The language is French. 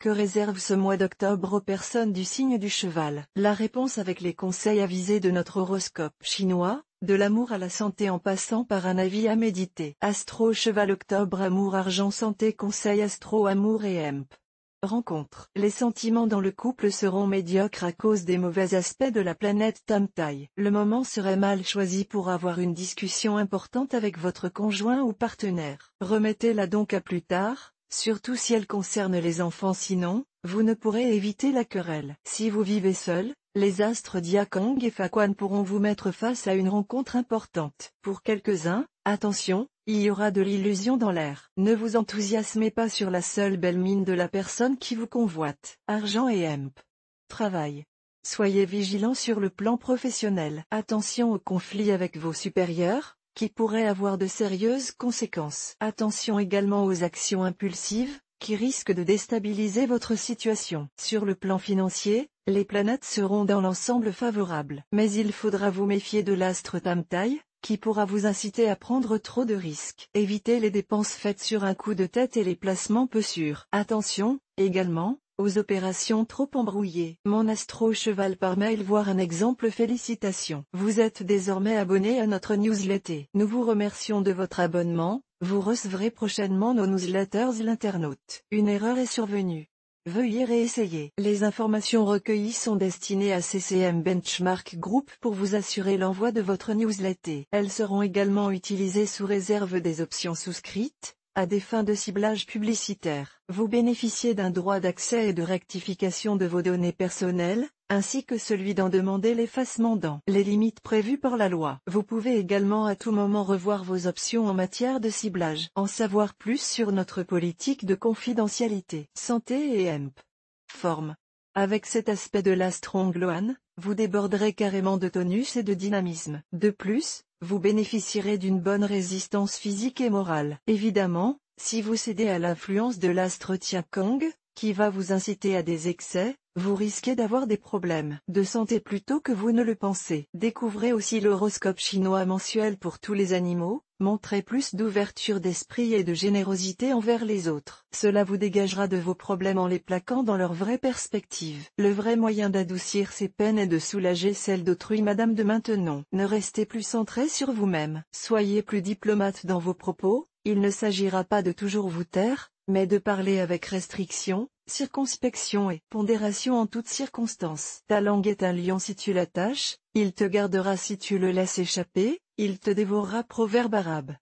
Que réserve ce mois d'octobre aux personnes du signe du cheval La réponse avec les conseils avisés de notre horoscope chinois, de l'amour à la santé en passant par un avis à méditer. Astro Cheval Octobre Amour Argent Santé Conseil Astro Amour et EMP Rencontre. Les sentiments dans le couple seront médiocres à cause des mauvais aspects de la planète Tamtai. Le moment serait mal choisi pour avoir une discussion importante avec votre conjoint ou partenaire. Remettez-la donc à plus tard, surtout si elle concerne les enfants sinon, vous ne pourrez éviter la querelle. Si vous vivez seul, les astres diakong et Fakwan pourront vous mettre face à une rencontre importante. Pour quelques-uns, attention, il y aura de l'illusion dans l'air. Ne vous enthousiasmez pas sur la seule belle mine de la personne qui vous convoite. Argent et emp. Travail. Soyez vigilant sur le plan professionnel. Attention aux conflits avec vos supérieurs, qui pourrait avoir de sérieuses conséquences. Attention également aux actions impulsives, qui risquent de déstabiliser votre situation. Sur le plan financier, les planètes seront dans l'ensemble favorables. Mais il faudra vous méfier de l'astre Tamtai, qui pourra vous inciter à prendre trop de risques. Évitez les dépenses faites sur un coup de tête et les placements peu sûrs. Attention, également, aux opérations trop embrouillées. Mon astro cheval par mail voir un exemple félicitations. Vous êtes désormais abonné à notre newsletter. Nous vous remercions de votre abonnement, vous recevrez prochainement nos newsletters l'internaute. Une erreur est survenue. Veuillez réessayer. Les informations recueillies sont destinées à CCM Benchmark Group pour vous assurer l'envoi de votre newsletter. Elles seront également utilisées sous réserve des options souscrites, à des fins de ciblage publicitaire. Vous bénéficiez d'un droit d'accès et de rectification de vos données personnelles, ainsi que celui d'en demander l'effacement dans les limites prévues par la loi. Vous pouvez également à tout moment revoir vos options en matière de ciblage. En savoir plus sur notre politique de confidentialité. Santé et EMP. Forme. Avec cet aspect de la Strong vous déborderez carrément de tonus et de dynamisme. De plus, vous bénéficierez d'une bonne résistance physique et morale. Évidemment, si vous cédez à l'influence de l'astre Kong, qui va vous inciter à des excès, vous risquez d'avoir des problèmes de santé plutôt que vous ne le pensez. Découvrez aussi l'horoscope chinois mensuel pour tous les animaux, montrez plus d'ouverture d'esprit et de générosité envers les autres. Cela vous dégagera de vos problèmes en les plaquant dans leur vraie perspective. Le vrai moyen d'adoucir ces peines est de soulager celles d'autrui Madame de Maintenon. Ne restez plus centré sur vous-même. Soyez plus diplomate dans vos propos, il ne s'agira pas de toujours vous taire, mais de parler avec restriction, circonspection et pondération en toutes circonstances. Ta langue est un lion si tu l'attaches, il te gardera si tu le laisses échapper, il te dévorera. Proverbe arabe.